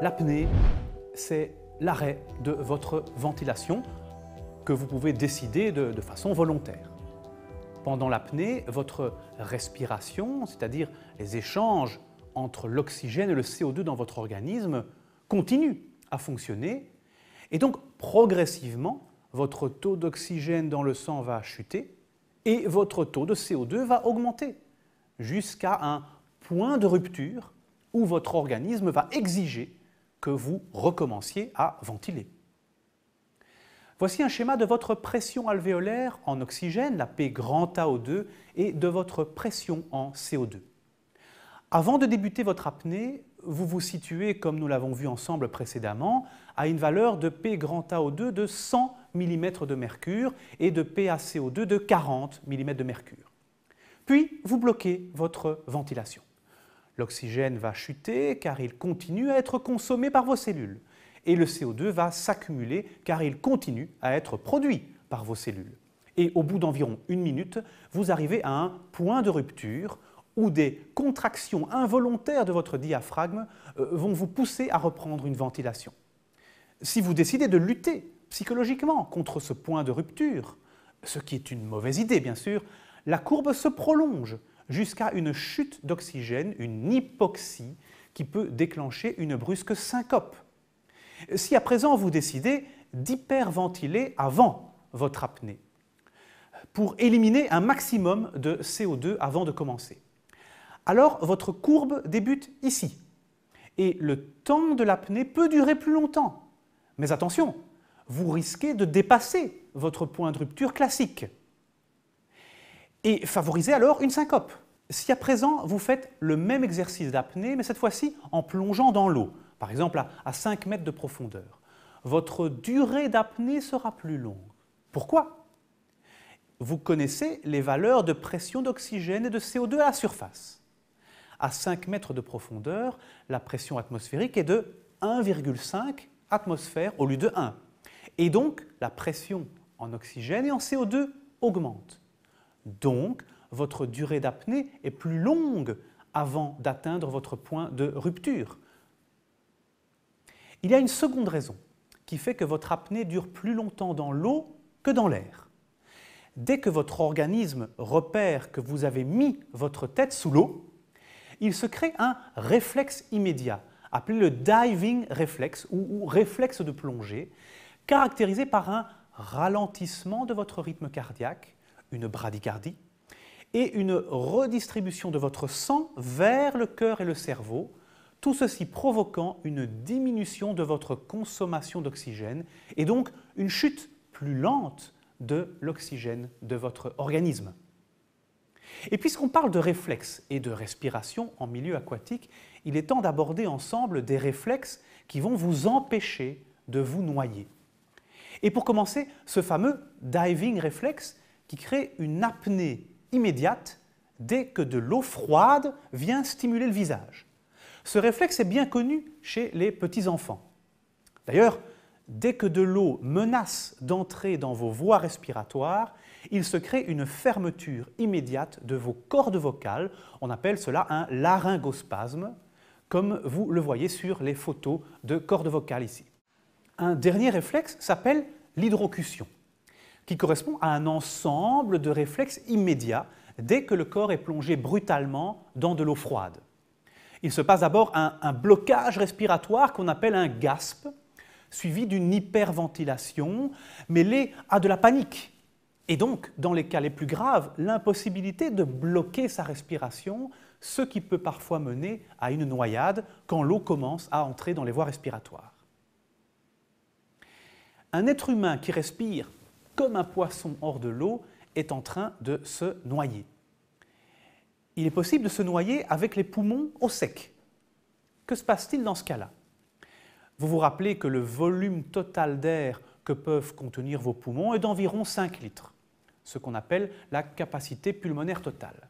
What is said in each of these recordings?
L'apnée, c'est l'arrêt de votre ventilation que vous pouvez décider de, façon volontaire. Pendant l'apnée, votre respiration, c'est-à-dire les échanges entre l'oxygène et le CO2 dans votre organisme, continue à fonctionner. Et donc, progressivement, votre taux d'oxygène dans le sang va chuter et votre taux de CO2 va augmenter jusqu'à un point de rupture où votre organisme va exiger que vous recommenciez à ventiler. Voici un schéma de votre pression alvéolaire en oxygène, la P grand 2 et de votre pression en CO2. Avant de débuter votre apnée, vous vous situez, comme nous l'avons vu ensemble précédemment, à une valeur de P grand 2 de 100 mm de mercure et de PaCO2 de 40 mm de mercure. Puis, vous bloquez votre ventilation. L'oxygène va chuter car il continue à être consommé par vos cellules. Et le CO2 va s'accumuler car il continue à être produit par vos cellules. Et au bout d'environ une minute, vous arrivez à un point de rupture où des contractions involontaires de votre diaphragme euh, vont vous pousser à reprendre une ventilation. Si vous décidez de lutter psychologiquement contre ce point de rupture, ce qui est une mauvaise idée bien sûr, la courbe se prolonge jusqu'à une chute d'oxygène, une hypoxie, qui peut déclencher une brusque syncope. Si à présent vous décidez d'hyperventiler avant votre apnée, pour éliminer un maximum de CO2 avant de commencer, alors votre courbe débute ici. Et le temps de l'apnée peut durer plus longtemps. Mais attention, vous risquez de dépasser votre point de rupture classique et favorisez alors une syncope. Si à présent vous faites le même exercice d'apnée, mais cette fois-ci en plongeant dans l'eau, par exemple à 5 mètres de profondeur, votre durée d'apnée sera plus longue. Pourquoi Vous connaissez les valeurs de pression d'oxygène et de CO2 à la surface. À 5 mètres de profondeur, la pression atmosphérique est de 1,5 atmosphère au lieu de 1. Et donc, la pression en oxygène et en CO2 augmente. Donc, votre durée d'apnée est plus longue avant d'atteindre votre point de rupture. Il y a une seconde raison qui fait que votre apnée dure plus longtemps dans l'eau que dans l'air. Dès que votre organisme repère que vous avez mis votre tête sous l'eau, il se crée un réflexe immédiat, appelé le diving réflexe ou, réflexe de plongée, caractérisé par un ralentissement de votre rythme cardiaque, une bradycardie, et une redistribution de votre sang vers le cœur et le cerveau, tout ceci provoquant une diminution de votre consommation d'oxygène et donc une chute plus lente de l'oxygène de votre organisme. Et puisqu'on parle de réflexes et de respiration en milieu aquatique, il est temps d'aborder ensemble des réflexes qui vont vous empêcher de vous noyer. Et pour commencer, ce fameux diving réflexe qui crée une apnée immédiate dès que de l'eau froide vient stimuler le visage. Ce réflexe est bien connu chez les petits-enfants. D'ailleurs, dès que de l'eau menace d'entrer dans vos voies respiratoires, il se crée une fermeture immédiate de vos cordes vocales. On appelle cela un laryngospasme, comme vous le voyez sur les photos de cordes vocales ici. Un dernier réflexe s'appelle l'hydrocution qui correspond à un ensemble de réflexes immédiats dès que le corps est plongé brutalement dans de l'eau froide. Il se passe d'abord un, un, blocage respiratoire qu'on appelle un gasp, suivi d'une hyperventilation mêlée à de la panique. Et donc, dans les cas les plus graves, l'impossibilité de bloquer sa respiration, ce qui peut parfois mener à une noyade quand l'eau commence à entrer dans les voies respiratoires. Un être humain qui respire comme un poisson hors de l'eau, est en train de se noyer. Il est possible de se noyer avec les poumons au sec. Que se passe-t-il dans ce cas-là Vous vous rappelez que le volume total d'air que peuvent contenir vos poumons est d'environ 5 litres, ce qu'on appelle la capacité pulmonaire totale.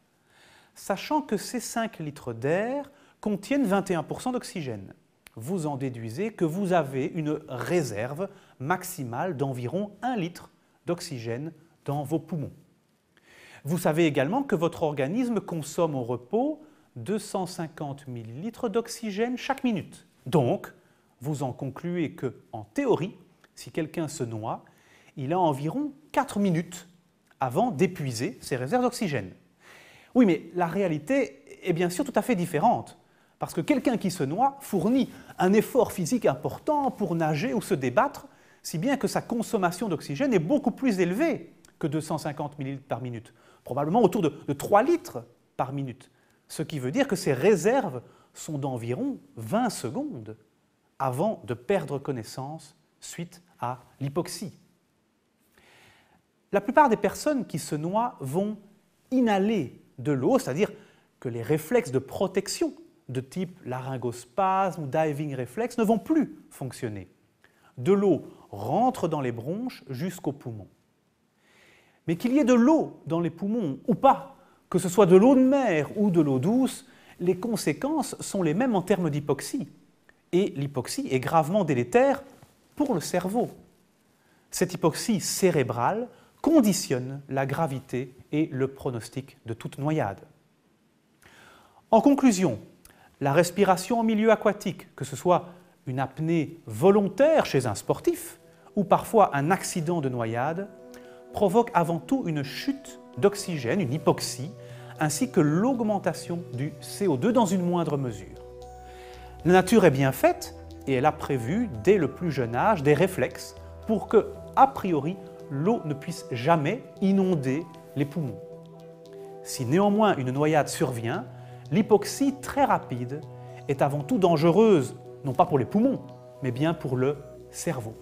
Sachant que ces 5 litres d'air contiennent 21% d'oxygène, vous en déduisez que vous avez une réserve maximale d'environ 1 litre d'oxygène dans vos poumons. Vous savez également que votre organisme consomme au repos 250 ml d'oxygène chaque minute. Donc, vous en concluez que, en théorie, si quelqu'un se noie, il a environ 4 minutes avant d'épuiser ses réserves d'oxygène. Oui, mais la réalité est bien sûr tout à fait différente, parce que quelqu'un qui se noie fournit un effort physique important pour nager ou se débattre, si bien que sa consommation d'oxygène est beaucoup plus élevée que 250 ml par minute, probablement autour de, 3 litres par minute, ce qui veut dire que ses réserves sont d'environ 20 secondes avant de perdre connaissance suite à l'hypoxie. La plupart des personnes qui se noient vont inhaler de l'eau, c'est-à-dire que les réflexes de protection de type laryngospasme ou diving réflexe ne vont plus fonctionner. De l'eau rentre dans les bronches jusqu'aux poumons. Mais qu'il y ait de l'eau dans les poumons ou pas, que ce soit de l'eau de mer ou de l'eau douce, les conséquences sont les mêmes en termes d'hypoxie. Et l'hypoxie est gravement délétère pour le cerveau. Cette hypoxie cérébrale conditionne la gravité et le pronostic de toute noyade. En conclusion, la respiration en milieu aquatique, que ce soit une apnée volontaire chez un sportif ou parfois un accident de noyade provoque avant tout une chute d'oxygène, une hypoxie, ainsi que l'augmentation du CO2 dans une moindre mesure. La nature est bien faite et elle a prévu dès le plus jeune âge des réflexes pour que, a priori, l'eau ne puisse jamais inonder les poumons. Si néanmoins une noyade survient, l'hypoxie très rapide est avant tout dangereuse, non pas pour les poumons, mais bien pour le cerveau.